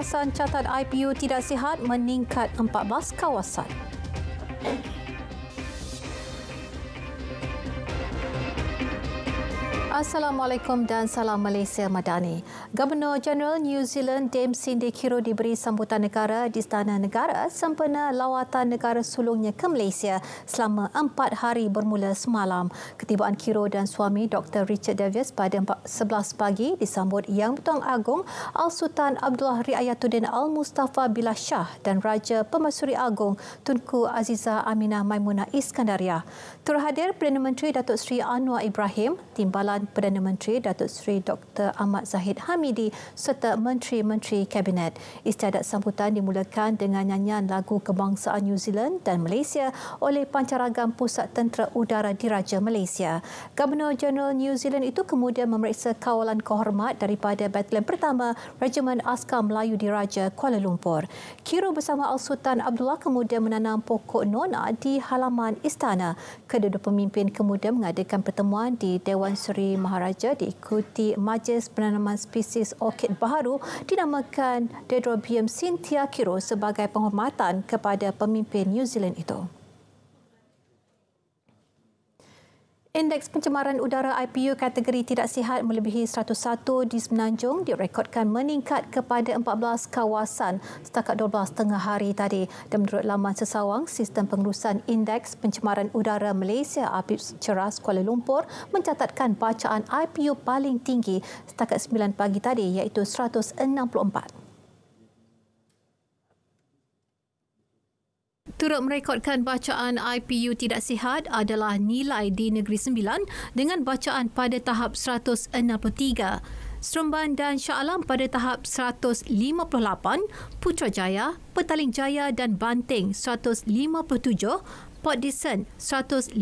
kawasan catat IPU tidak sihat meningkat 14 kawasan. Assalamualaikum dan salam Malaysia Madani. Gubernur General New Zealand Dame Cindy Kiro diberi sambutan negara di Istana Negara sempena lawatan negara sulungnya ke Malaysia selama empat hari bermula semalam. Ketibaan Kiro dan suami Dr. Richard Davies pada 11 pagi disambut Yang Betong Agong Al-Sultan Abdullah Riayatuddin Al-Mustafa Bila Shah dan Raja Pemasuri Agong Tunku Aziza Aminah Maimunah Iskandaria. Terhadir Perdana Menteri Datuk Seri Anwar Ibrahim, Timbalan Perdana Menteri Datuk Seri Dr. Ahmad Zahid Hamidi serta menteri-menteri kabinet. Istiadat sambutan dimulakan dengan nyanyian lagu kebangsaan New Zealand dan Malaysia oleh pancaragam Pusat Tentera Udara Diraja Malaysia. Gubernur General New Zealand itu kemudian memeriksa kawalan kehormat daripada batalion pertama Regimen Askar Melayu Diraja Kuala Lumpur. Kiro bersama Al-Sultan Abdullah kemudian menanam pokok nona di halaman istana. Kedua-dua pemimpin kemudian mengadakan pertemuan di Dewan Seri Maharaja diikuti Majlis Penanaman Spesies Orkid Baharu dinamakan Dendrobium Cynthia Kiro sebagai penghormatan kepada pemimpin New Zealand itu. Indeks pencemaran udara IPU kategori tidak sihat melebihi 101 di Semenanjung direkodkan meningkat kepada 14 kawasan setakat 12 tengah hari tadi. Dan menurut laman sesawang, Sistem Pengurusan Indeks Pencemaran Udara Malaysia APIPS Ceras Kuala Lumpur mencatatkan bacaan IPU paling tinggi setakat 9 pagi tadi iaitu 164. turut merekodkan bacaan IPU tidak sihat adalah nilai di Negeri Sembilan dengan bacaan pada tahap 163, Seremban dan Shah Alam pada tahap 158, Putrajaya, Petaling Jaya dan Banting 157, Port Dickson 156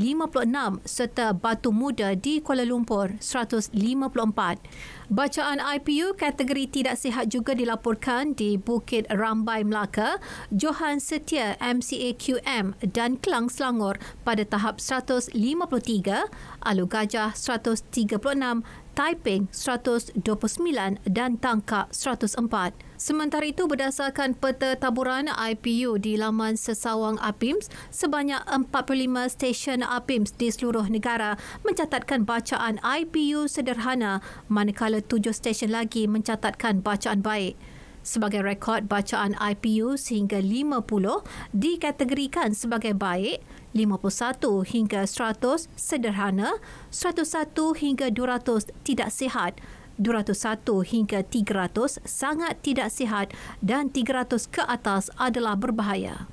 serta Batu Muda di Kuala Lumpur 154. Bacaan IPU kategori tidak sihat juga dilaporkan di Bukit Rambai Melaka, Johan Setia MCAQM dan Kelang Selangor pada tahap 153, Alu Gajah 136 Taiping 129 dan Tangkak 104. Sementara itu, berdasarkan peta taburan IPU di laman sesawang APIMS, sebanyak 45 stesen APIMS di seluruh negara mencatatkan bacaan IPU sederhana, manakala 7 stesen lagi mencatatkan bacaan baik. Sebagai rekod bacaan IPU sehingga 50 dikategorikan sebagai baik, 51 hingga 100 sederhana, 101 hingga 200 tidak sihat, 201 hingga 300 sangat tidak sihat dan 300 ke atas adalah berbahaya.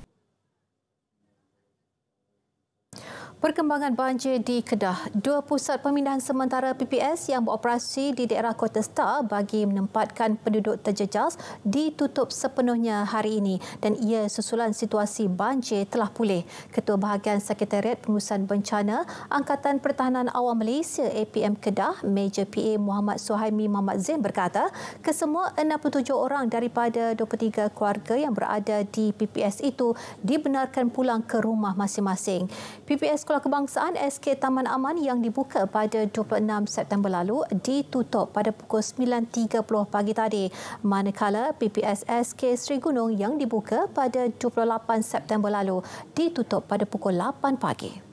Perkembangan banjir di Kedah, dua pusat pemindahan sementara PPS yang beroperasi di daerah Kota Star bagi menempatkan penduduk terjejas ditutup sepenuhnya hari ini dan ia susulan situasi banjir telah pulih. Ketua Bahagian Sekretariat Pengurusan Bencana Angkatan Pertahanan Awam Malaysia APM Kedah, Major PA Muhammad Suhaimi Muhammad Zain berkata, kesemua 67 orang daripada 23 keluarga yang berada di PPS itu dibenarkan pulang ke rumah masing-masing. PPS Sekolah Kebangsaan SK Taman Aman yang dibuka pada 26 September lalu ditutup pada pukul 9.30 pagi tadi. Manakala PPS SK Sri Gunung yang dibuka pada 28 September lalu ditutup pada pukul 8 pagi.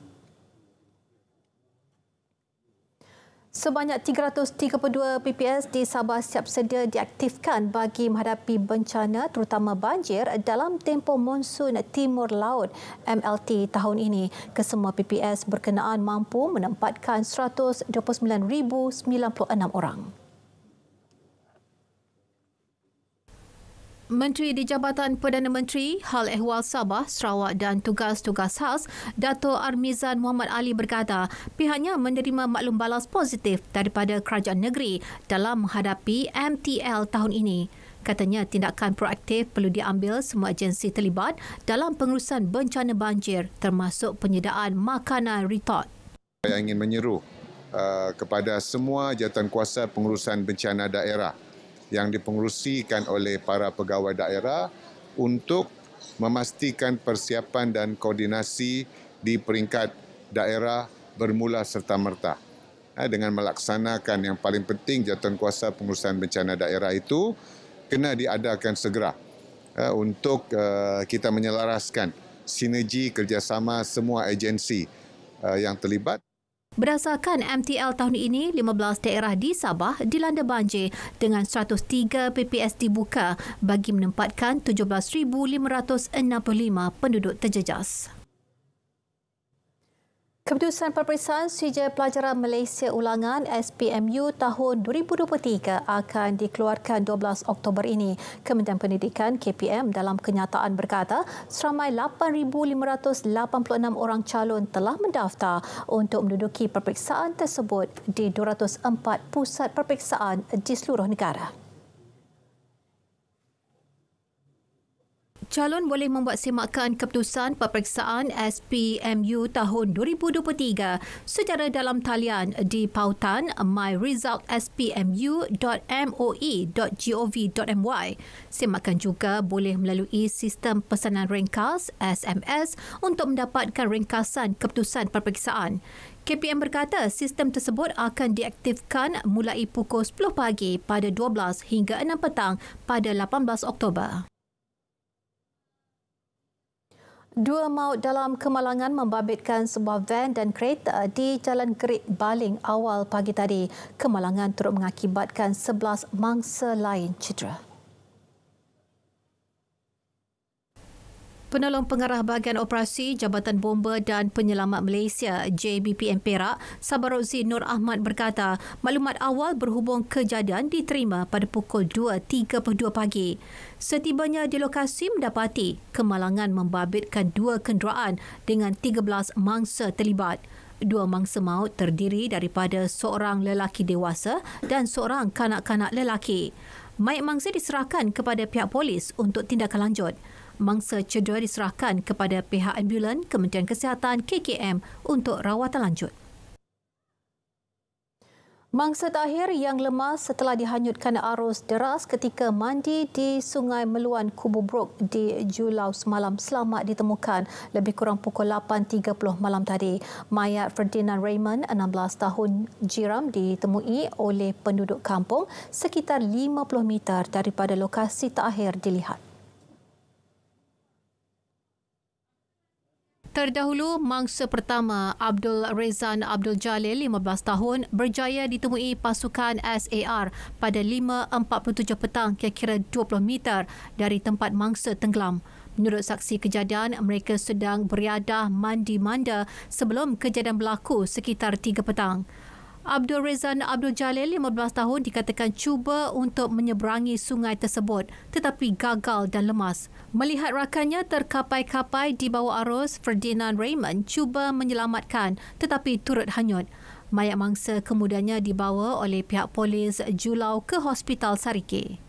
Sebanyak 332 PPS di Sabah siap sedia diaktifkan bagi menghadapi bencana terutama banjir dalam tempoh monsun timur laut MLT tahun ini. Kesemua PPS berkenaan mampu menempatkan 129,096 orang. Menteri di Jabatan Perdana Menteri Hal Ehwal Sabah, Sarawak dan Tugas-Tugas Khas, Dato Armizan Muhammad Ali berkata pihaknya menerima maklum balas positif daripada kerajaan negeri dalam menghadapi MTL tahun ini. Katanya tindakan proaktif perlu diambil semua agensi terlibat dalam pengurusan bencana banjir termasuk penyediaan makanan retort. Saya ingin menyeru uh, kepada semua kuasa pengurusan bencana daerah yang dipengerusikan oleh para pegawai daerah untuk memastikan persiapan dan koordinasi di peringkat daerah bermula serta merta. Ha, dengan melaksanakan yang paling penting jatuhan kuasa pengurusan bencana daerah itu kena diadakan segera ha, untuk eh, kita menyelaraskan sinergi kerjasama semua agensi eh, yang terlibat. Berdasarkan MTL tahun ini, 15 daerah di Sabah dilanda banjir dengan 103 PPS dibuka bagi menempatkan 17,565 penduduk terjejas. Keputusan peperiksaan Suija Pelajaran Malaysia Ulangan SPMU tahun 2023 akan dikeluarkan 12 Oktober ini. Kementerian Pendidikan KPM dalam kenyataan berkata seramai 8,586 orang calon telah mendaftar untuk menduduki peperiksaan tersebut di 204 pusat peperiksaan di seluruh negara. calon boleh membuat semakan keputusan peperiksaan SPMU tahun 2023 secara dalam talian di pautan myresultspmu.moe.gov.my. Semakan juga boleh melalui sistem pesanan ringkas SMS untuk mendapatkan ringkasan keputusan peperiksaan. KPM berkata sistem tersebut akan diaktifkan mulai pukul 10 pagi pada 12 hingga 6 petang pada 18 Oktober. Dua maut dalam kemalangan membabitkan sebuah van dan kereta di Jalan Gerik Baling awal pagi tadi. Kemalangan turut mengakibatkan 11 mangsa lain cedera. Penolong Pengarah Bahagian Operasi Jabatan Bomber dan Penyelamat Malaysia JBPM Perak Sabarozi Nur Ahmad berkata maklumat awal berhubung kejadian diterima pada pukul 2.32 pagi. Setibanya di lokasi mendapati kemalangan membabitkan dua kenderaan dengan 13 mangsa terlibat. Dua mangsa maut terdiri daripada seorang lelaki dewasa dan seorang kanak-kanak lelaki. Mayat mangsa diserahkan kepada pihak polis untuk tindakan lanjut mangsa cedera diserahkan kepada pihak ambulan Kementerian Kesihatan KKM untuk rawatan lanjut. Mangsa terakhir yang lemas setelah dihanyutkan arus deras ketika mandi di Sungai Meluan Kubu Brook di Julau semalam selamat ditemukan lebih kurang pukul 8.30 malam tadi. Mayat Ferdinand Raymond, 16 tahun jiram, ditemui oleh penduduk kampung sekitar 50 meter daripada lokasi terakhir dilihat. Terdahulu, mangsa pertama Abdul Rezan Abdul Jalil, 15 tahun, berjaya ditemui pasukan SAR pada 5.47 petang kira-kira 20 meter dari tempat mangsa tenggelam. Menurut saksi kejadian, mereka sedang beriadah mandi-manda sebelum kejadian berlaku sekitar 3 petang. Abdul Rezan Abdul Jalil, 15 tahun, dikatakan cuba untuk menyeberangi sungai tersebut tetapi gagal dan lemas. Melihat rakannya terkapai-kapai di bawah arus, Ferdinand Raymond cuba menyelamatkan tetapi turut hanyut. Mayat mangsa kemudiannya dibawa oleh pihak polis Julau ke Hospital Sarikeh.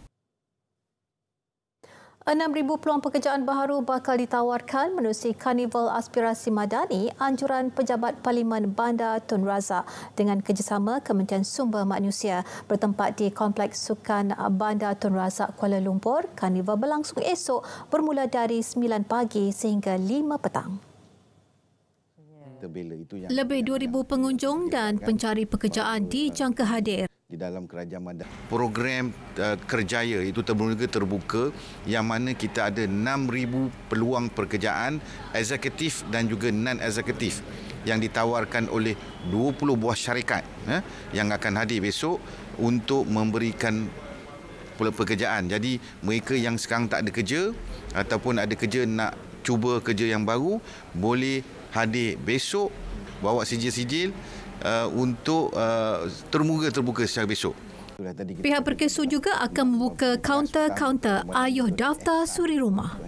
6,000 peluang pekerjaan baru bakal ditawarkan menerusi Karnival Aspirasi Madani anjuran Pejabat Parlimen Bandar Tun Razak dengan kerjasama Kementerian Sumber Manusia bertempat di Kompleks Sukan Bandar Tun Razak Kuala Lumpur. Karnival berlangsung esok bermula dari 9 pagi sehingga 5 petang terbela itu yang lebih 2000 pengunjung dan pencari pekerjaan dijangka hadir di dalam kerajaan Madang. Program uh, kerjaya itu terbuka terbuka yang mana kita ada 6000 peluang pekerjaan eksekutif dan juga non eksekutif yang ditawarkan oleh 20 buah syarikat eh, yang akan hadir besok untuk memberikan pekerjaan. Jadi mereka yang sekarang tak ada kerja ataupun ada kerja nak cuba kerja yang baru boleh hadir besok bawa sijil-sijil uh, untuk uh, termuga terbuka secara besok. Pihak perkeso juga akan membuka kaunter-kaunter ayuh daftar suri rumah.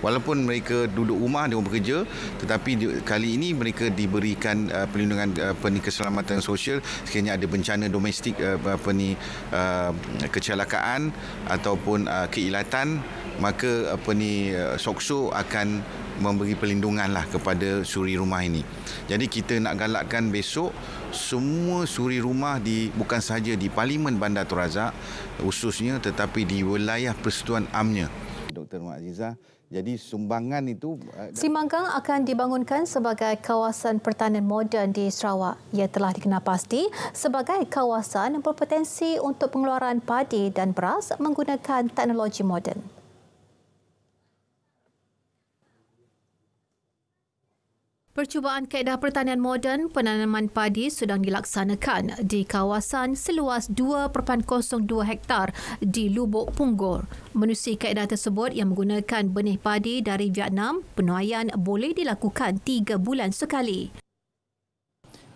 Walaupun mereka duduk rumah dia bekerja tetapi kali ini mereka diberikan uh, perlindungan apa uh, keselamatan sosial sekiranya ada bencana domestik uh, apa ni uh, kecelakaan ataupun uh, keilatan maka apa ni sokso akan memberi perlindunganlah kepada suri rumah ini. Jadi kita nak galakkan besok semua suri rumah di bukan sahaja di Parlimen Bandar Terazak khususnya tetapi di wilayah Persetuan Amnya. Dr. Mak Aziza, jadi sumbangan itu... Eh, Simangkang akan dibangunkan sebagai kawasan pertanian moden di Sarawak. Ia telah dikenal pasti sebagai kawasan berpotensi untuk pengeluaran padi dan beras menggunakan teknologi moden. Percubaan kaedah pertanian moden penanaman padi sedang dilaksanakan di kawasan seluas 2.02 hektar di Lubuk Punggur. Menusi kaedah tersebut yang menggunakan benih padi dari Vietnam, penuaian boleh dilakukan 3 bulan sekali.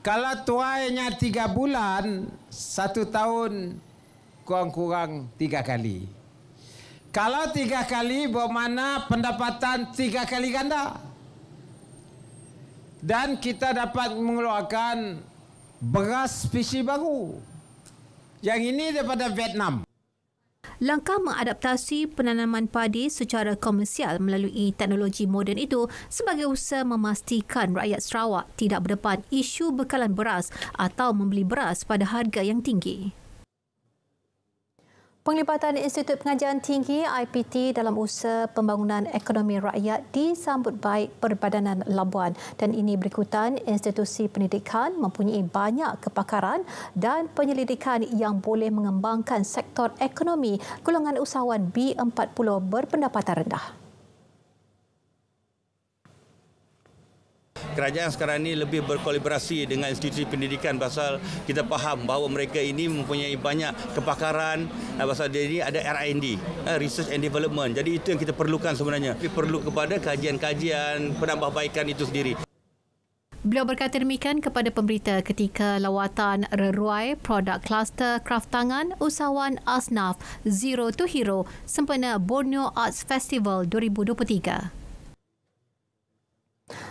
Kalau tuainya 3 bulan, 1 tahun kurang-kurang 3 kali. Kalau 3 kali bermakna pendapatan 3 kali ganda dan kita dapat mengeluarkan beras spesies baru. Yang ini daripada Vietnam. Langkah mengadaptasi penanaman padi secara komersial melalui teknologi moden itu sebagai usaha memastikan rakyat Sarawak tidak berdepan isu bekalan beras atau membeli beras pada harga yang tinggi. Penglibatan Institut Pengajian Tinggi IPT dalam usaha pembangunan ekonomi rakyat disambut baik Perbadanan Labuan dan ini berikutan institusi pendidikan mempunyai banyak kepakaran dan penyelidikan yang boleh mengembangkan sektor ekonomi golongan usahawan B40 berpendapatan rendah. kerajaan sekarang ini lebih berkolaborasi dengan institusi pendidikan pasal kita faham bahawa mereka ini mempunyai banyak kepakaran uh, pasal dia ini ada R&D, eh, Research and Development. Jadi itu yang kita perlukan sebenarnya. Kita perlu kepada kajian-kajian penambahbaikan itu sendiri. Beliau berkata demikian kepada pemberita ketika lawatan reruai produk kluster tangan usahawan Asnaf Zero to Hero sempena Borneo Arts Festival 2023.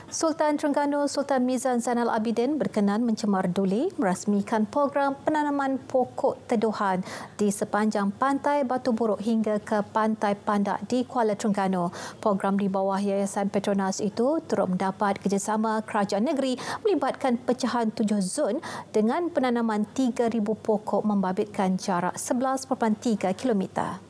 Sultan Terengganu Sultan Mizan Zainal Abidin berkenan mencemar duli merasmikan program penanaman pokok teduhan di sepanjang pantai Batu Buruk hingga ke pantai Pandak di Kuala Terengganu. Program di bawah Yayasan Petronas itu turut mendapat kerjasama kerajaan negeri melibatkan pecahan tujuh zon dengan penanaman 3,000 pokok membabitkan jarak 11.3 kilometer.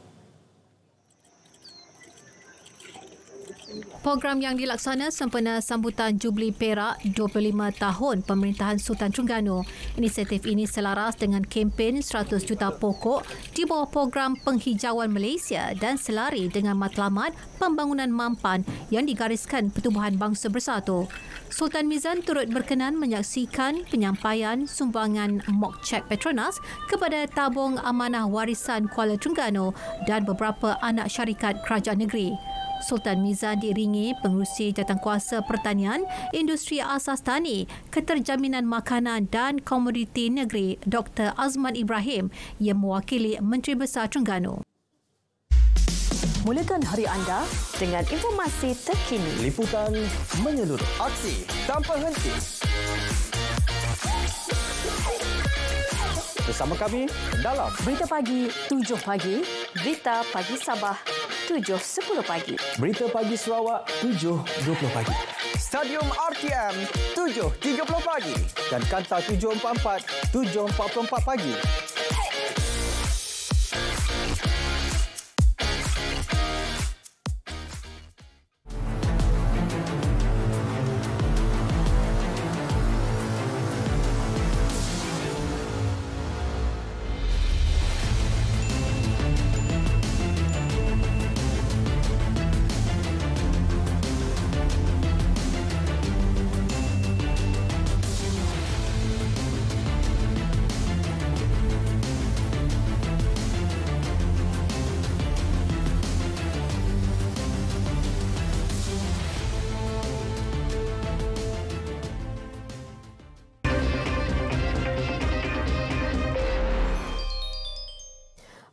program yang dilaksana sempena sambutan Jubli Perak 25 tahun pemerintahan Sultan Terengganu. Inisiatif ini selaras dengan kempen 100 juta pokok di bawah program penghijauan Malaysia dan selari dengan matlamat pembangunan mampan yang digariskan pertubuhan bangsa bersatu. Sultan Mizan turut berkenan menyaksikan penyampaian sumbangan mock check Petronas kepada tabung amanah warisan Kuala Terengganu dan beberapa anak syarikat kerajaan negeri. Sultan Mizan diringi mengunjungi pengurusi Kuasa pertanian, industri asas tani, keterjaminan makanan dan komoditi negeri Dr. Azman Ibrahim yang mewakili Menteri Besar Terengganu. Mulakan hari anda dengan informasi terkini. Liputan menyeluruh aksi tanpa henti. Bersama kami dalam Berita Pagi 7 Pagi, Berita Pagi Sabah 7.10 pagi. Berita Pagi Sarawak 7.20 pagi. Stadium RTM 7.30 pagi. Dan Kanta 744 7.44 pagi.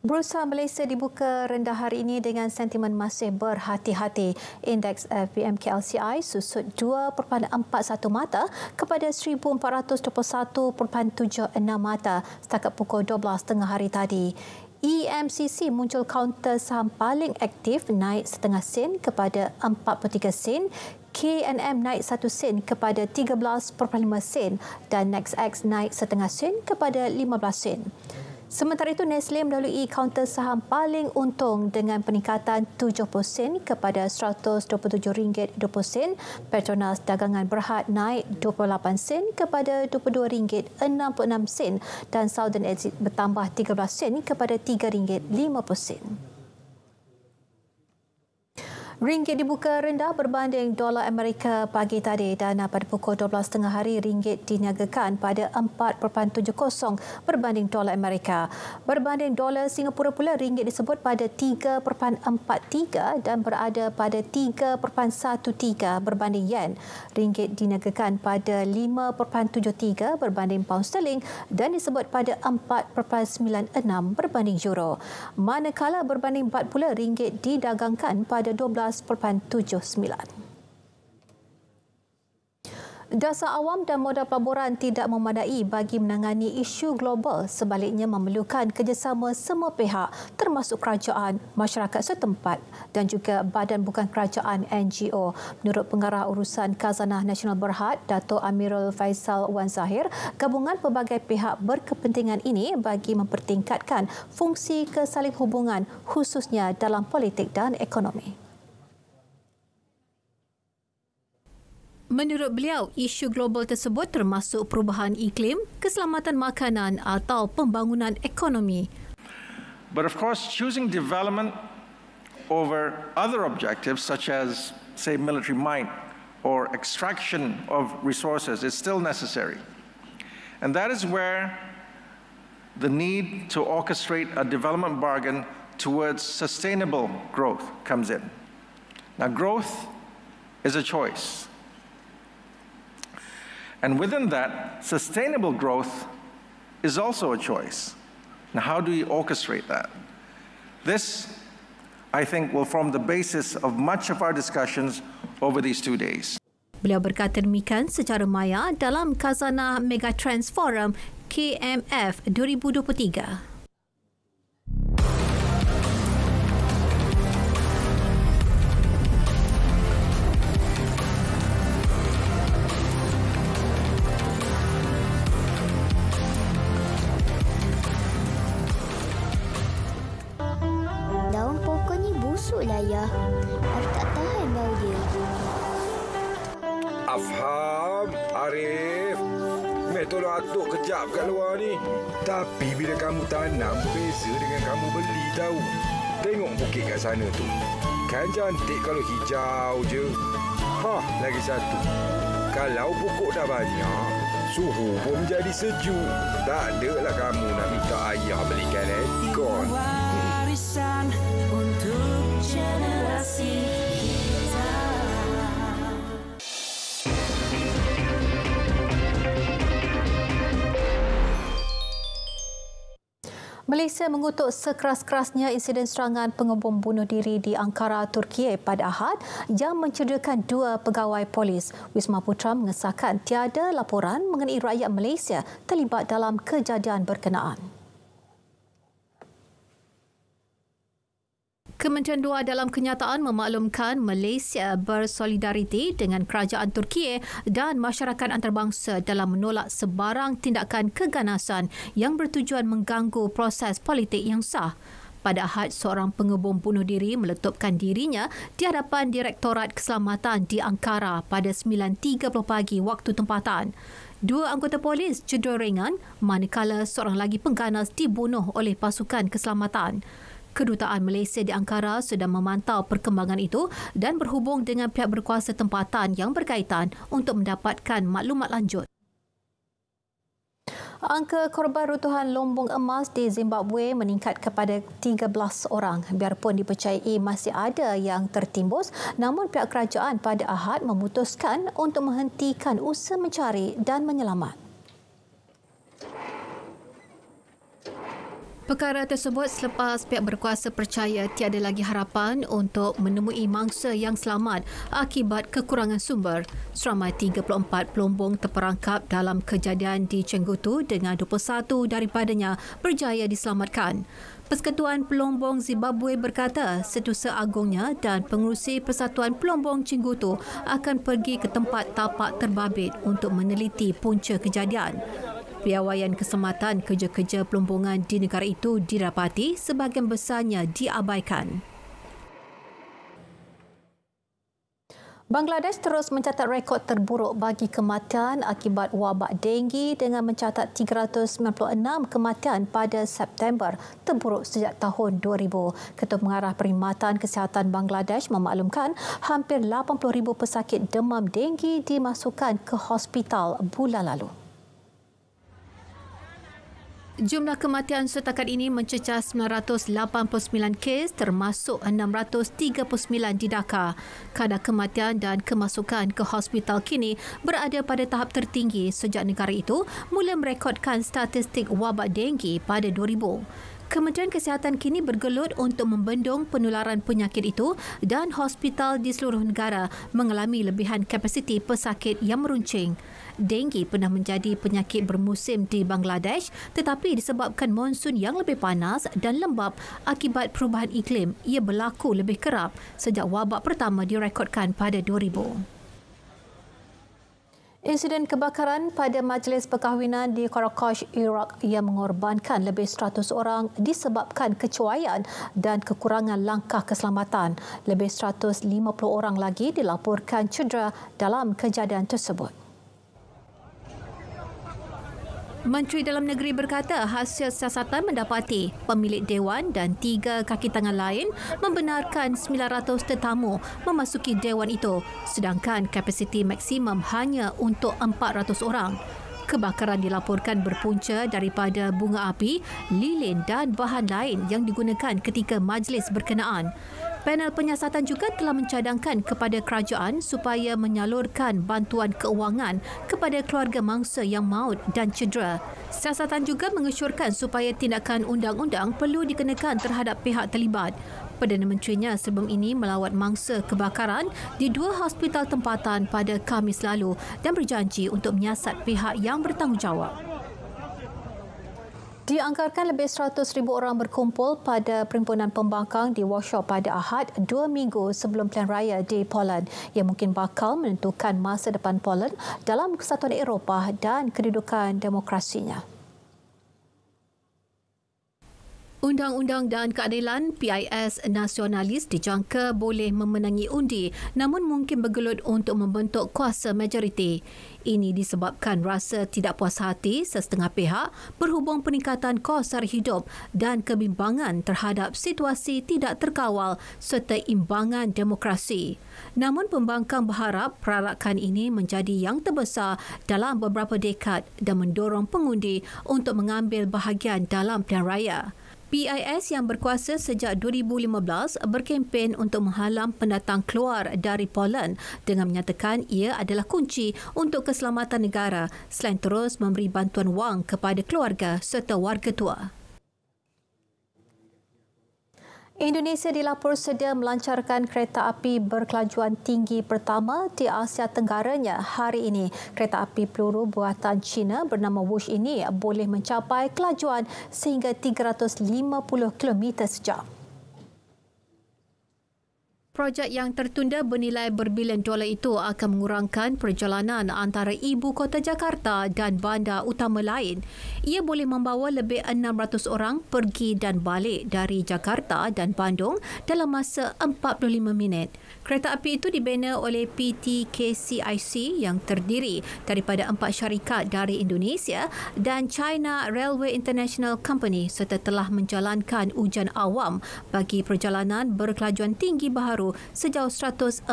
Bursa Malaysia dibuka rendah hari ini dengan sentimen masih berhati-hati. Indeks FBM KLCI susut 2.41 mata kepada 1,421.76 mata setakat pukul 12.30 hari tadi. EMCC muncul kaunter saham paling aktif naik setengah sen kepada 4.3 sen KNM naik 1 sen kepada 13.5 sen dan NextX naik setengah sen kepada 15 sen. Sementara itu, Nestle melalui kaunter saham paling untung dengan peningkatan 70 sen kepada RM127.20. Petronas dagangan berhad naik 28 sen kepada RM22.66 dan Southern Exit bertambah 13 sen kepada RM3.50. Ringgit dibuka rendah berbanding dolar Amerika pagi tadi dan pada pukul 12.30 hari ringgit diniagakan pada 4.70 berbanding dolar Amerika. Berbanding dolar Singapura pula ringgit disebut pada 3.43 dan berada pada 3.13 berbanding yen. Ringgit diniagakan pada 5.73 berbanding pound sterling dan disebut pada 4.96 berbanding euro. Manakala berbanding baht pula ringgit didagangkan pada 12 Dasar awam dan modal pelaburan tidak memadai bagi menangani isu global sebaliknya memerlukan kerjasama semua pihak termasuk kerajaan, masyarakat setempat dan juga badan bukan kerajaan NGO. Menurut pengarah urusan Kazanah Nasional Berhad, Dato' Amirul Faisal Wan Zahir, gabungan pelbagai pihak berkepentingan ini bagi mempertingkatkan fungsi kesalib hubungan khususnya dalam politik dan ekonomi. Menurut beliau, isu global tersebut termasuk perubahan iklim, keselamatan makanan atau pembangunan ekonomi. But of course, choosing development over other objectives such as say military might or extraction of resources is still necessary. And that is where the need to orchestrate a development bargain towards sustainable growth comes in. Now, growth is a choice. And within that, sustainable growth is also a choice. Now, how do you orchestrate that? This, I think, will form the basis of much of our discussions over these two days. Beliau berkata demikian secara maya dalam Khazanah Megatrends Forum KMF 2023. sana tu. Kan cantik kalau hijau je. Ha, lagi satu. Kalau pokok dah banyak, suhu pun jadi sejuk. Tak adalah kamu nak minta ayah belikan aircon. Warisan untuk generasi Malaysia mengutuk sekeras-kerasnya insiden serangan pengebom bunuh diri di Ankara, Turki pada Ahad yang mencederakan dua pegawai polis. Wisma Putra mengesahkan tiada laporan mengenai rakyat Malaysia terlibat dalam kejadian berkenaan. Kementerian Dua dalam kenyataan memaklumkan Malaysia bersolidariti dengan kerajaan Turki dan masyarakat antarabangsa dalam menolak sebarang tindakan keganasan yang bertujuan mengganggu proses politik yang sah. Pada Ahad, seorang pengebom bunuh diri meletupkan dirinya di hadapan Direktorat Keselamatan di Ankara pada 9.30 pagi waktu tempatan. Dua anggota polis cedera ringan, manakala seorang lagi pengganas dibunuh oleh pasukan keselamatan. Kedutaan Malaysia di Ankara sedang memantau perkembangan itu dan berhubung dengan pihak berkuasa tempatan yang berkaitan untuk mendapatkan maklumat lanjut. Angka korban runtuhan lombong emas di Zimbabwe meningkat kepada 13 orang. Biarpun dipercayai masih ada yang tertimbus, namun pihak kerajaan pada Ahad memutuskan untuk menghentikan usaha mencari dan menyelamat. Perkara tersebut selepas pihak berkuasa percaya tiada lagi harapan untuk menemui mangsa yang selamat akibat kekurangan sumber. Seramai 34 pelombong terperangkap dalam kejadian di Cenggutu dengan 21 daripadanya berjaya diselamatkan. Persekutuan Pelombong Zimbabwe berkata setusa agungnya dan pengurusi Persatuan Pelombong Cingutu akan pergi ke tempat tapak terbabit untuk meneliti punca kejadian. Piawaian kesempatan kerja-kerja pelombongan di negara itu dirapati sebagian besarnya diabaikan. Bangladesh terus mencatat rekod terburuk bagi kematian akibat wabak denggi dengan mencatat 396 kematian pada September, terburuk sejak tahun 2000. Ketua Pengarah Perkhidmatan Kesihatan Bangladesh memaklumkan hampir 80,000 pesakit demam denggi dimasukkan ke hospital bulan lalu. Jumlah kematian setakat ini mencecah 989 kes termasuk 639 di Dhaka. Kadar kematian dan kemasukan ke hospital kini berada pada tahap tertinggi sejak negara itu mula merekodkan statistik wabak denggi pada 2000. Kementerian Kesihatan kini bergelut untuk membendung penularan penyakit itu dan hospital di seluruh negara mengalami lebihan kapasiti pesakit yang meruncing dengue pernah menjadi penyakit bermusim di Bangladesh tetapi disebabkan monsun yang lebih panas dan lembap akibat perubahan iklim ia berlaku lebih kerap sejak wabak pertama direkodkan pada 2000. Insiden kebakaran pada majlis perkahwinan di Karakosh, Iraq yang mengorbankan lebih 100 orang disebabkan kecuaian dan kekurangan langkah keselamatan. Lebih 150 orang lagi dilaporkan cedera dalam kejadian tersebut. Menteri Dalam Negeri berkata hasil siasatan mendapati pemilik Dewan dan tiga kaki tangan lain membenarkan 900 tetamu memasuki Dewan itu sedangkan kapasiti maksimum hanya untuk 400 orang. Kebakaran dilaporkan berpunca daripada bunga api, lilin dan bahan lain yang digunakan ketika majlis berkenaan. Panel penyiasatan juga telah mencadangkan kepada kerajaan supaya menyalurkan bantuan keuangan kepada keluarga mangsa yang maut dan cedera. Siasatan juga mengesyorkan supaya tindakan undang-undang perlu dikenakan terhadap pihak terlibat. Perdana Menterinya sebelum ini melawat mangsa kebakaran di dua hospital tempatan pada Khamis lalu dan berjanji untuk menyiasat pihak yang bertanggungjawab. Dianggarkan lebih 100,000 orang berkumpul pada perhimpunan pembangkang di Warsaw pada Ahad dua minggu sebelum pilihan raya di Poland yang mungkin bakal menentukan masa depan Poland dalam kesatuan Eropah dan kedudukan demokrasinya. Undang-undang dan keadilan PIS nasionalis dijangka boleh memenangi undi namun mungkin bergelut untuk membentuk kuasa majoriti. Ini disebabkan rasa tidak puas hati sesetengah pihak berhubung peningkatan kos sara hidup dan kebimbangan terhadap situasi tidak terkawal serta imbangan demokrasi. Namun pembangkang berharap perarakan ini menjadi yang terbesar dalam beberapa dekad dan mendorong pengundi untuk mengambil bahagian dalam pilihan raya. PIS yang berkuasa sejak 2015 berkempen untuk menghalang pendatang keluar dari Poland dengan menyatakan ia adalah kunci untuk keselamatan negara selain terus memberi bantuan wang kepada keluarga serta warga tua. Indonesia dilaporkan sedia melancarkan kereta api berkelajuan tinggi pertama di Asia Tenggaranya hari ini. Kereta api peluru buatan China bernama Wush ini boleh mencapai kelajuan sehingga 350 km sejam. Projek yang tertunda bernilai berbilion dolar itu akan mengurangkan perjalanan antara ibu kota Jakarta dan bandar utama lain. Ia boleh membawa lebih 600 orang pergi dan balik dari Jakarta dan Bandung dalam masa 45 minit. Kereta api itu dibina oleh PT KCIC yang terdiri daripada empat syarikat dari Indonesia dan China Railway International Company serta telah menjalankan ujian awam bagi perjalanan berkelajuan tinggi baharu sejauh 142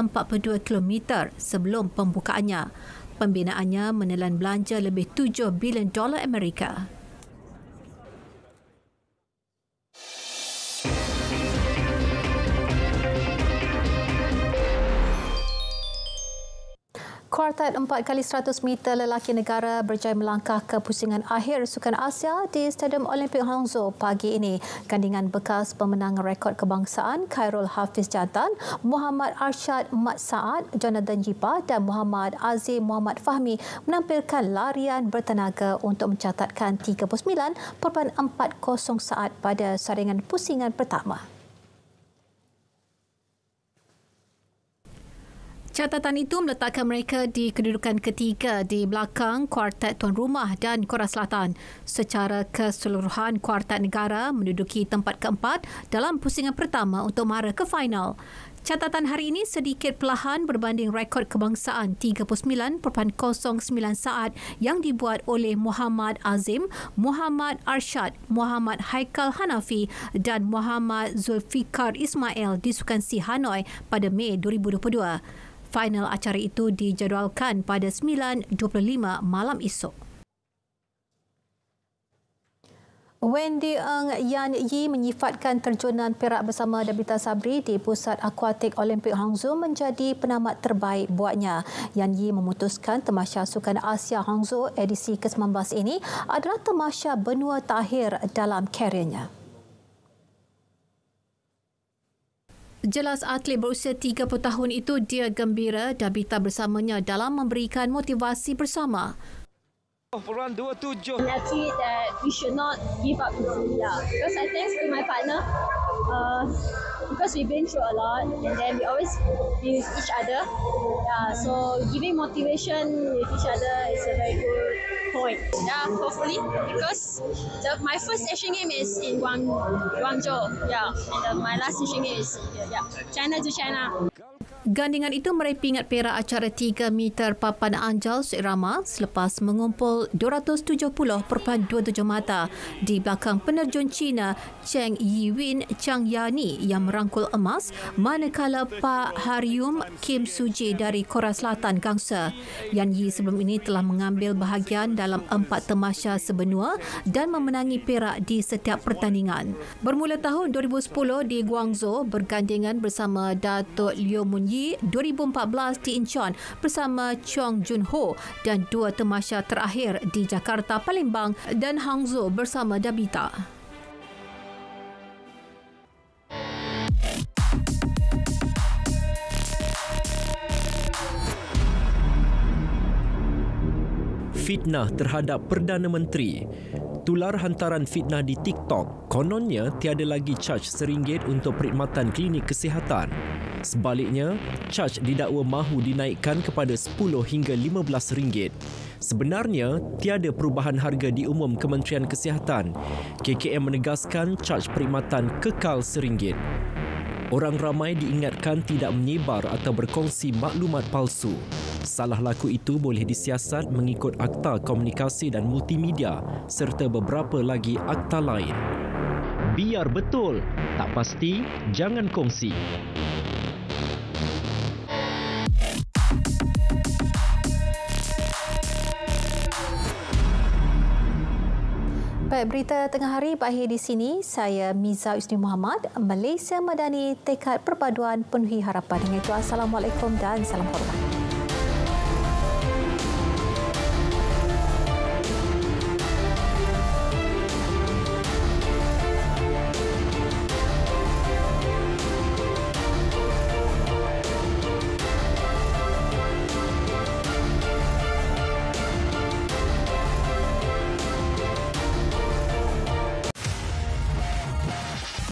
km sebelum pembukaannya. Pembinaannya menelan belanja lebih 7 bilion dolar Amerika. Kuartet empat kali 100 meter lelaki negara berjaya melangkah ke pusingan akhir Sukan Asia di Stadium Olimpik Hangzhou pagi ini. Gandingan bekas pemenang rekod kebangsaan Khairul Hafiz Jantan, Muhammad Arshad Mat Saad, Jonathan Jipa dan Muhammad Azim Muhammad Fahmi menampilkan larian bertenaga untuk mencatatkan 39.40 saat pada saringan pusingan pertama. Catatan itu meletakkan mereka di kedudukan ketiga di belakang kuartet tuan rumah dan Korea Selatan. Secara keseluruhan, kuartet negara menduduki tempat keempat dalam pusingan pertama untuk mara ke final. Catatan hari ini sedikit pelahan berbanding rekod kebangsaan 39.09 saat yang dibuat oleh Muhammad Azim, Muhammad Arshad, Muhammad Haikal Hanafi dan Muhammad Zulfikar Ismail di Sukan Si Hanoi pada Mei 2022. Final acara itu dijadualkan pada 9.25 malam esok. Wendy Ng Yan Yi menyifatkan terjunan perak bersama Dabita Sabri di Pusat Akuatik Olimpik Hangzhou menjadi penamat terbaik buatnya. Yan Yi memutuskan Temasya Sukan Asia Hangzhou edisi ke-19 ini adalah Temasya Benua terakhir dalam kariernya. Jelas atlet berusia 30 tahun itu dia gembira Dabita bersamanya dalam memberikan motivasi bersama. Peran 27. And that we should not give up easily. Because I thanks to my partner, uh, because we've been through a lot and then we always be with each other. Yeah, so giving motivation with each other is a very good point. Yeah, hopefully because the, my first Asian game is in Guang, Guangzhou. Yeah, and the, uh, my last Asian game is yeah, China to China. Gandingan itu meraih pingat perak acara 3 meter papan anjal seirama selepas mengumpul 270.27 mata di belakang penerjun Cina Cheng Yiwin Chang Yani yang meraih merangkul emas manakala Pak Harium Kim Suji dari Korea Selatan gangsa. Yan Yi sebelum ini telah mengambil bahagian dalam empat temasya sebenua dan memenangi perak di setiap pertandingan. Bermula tahun 2010 di Guangzhou bergandingan bersama Datuk Liu Mun Yi, 2014 di Incheon bersama Chong Jun Ho dan dua temasya terakhir di Jakarta Palembang dan Hangzhou bersama Dabita. fitnah terhadap Perdana Menteri. Tular hantaran fitnah di TikTok, kononnya tiada lagi caj seringgit untuk perkhidmatan klinik kesihatan. Sebaliknya, caj didakwa mahu dinaikkan kepada RM10 hingga rm ringgit. Sebenarnya, tiada perubahan harga di umum Kementerian Kesihatan. KKM menegaskan caj perkhidmatan kekal seringgit. Orang ramai diingatkan tidak menyebar atau berkongsi maklumat palsu. Salah laku itu boleh disiasat mengikut Akta Komunikasi dan Multimedia serta beberapa lagi akta lain. Biar betul, tak pasti, jangan kongsi. Sekilas berita tengah hari berakhir di sini. Saya Miza Isni Muhammad, Malaysia Madani, tekad perpaduan penuhi harapan. Dengan itu, Assalamualaikum dan salam hormat.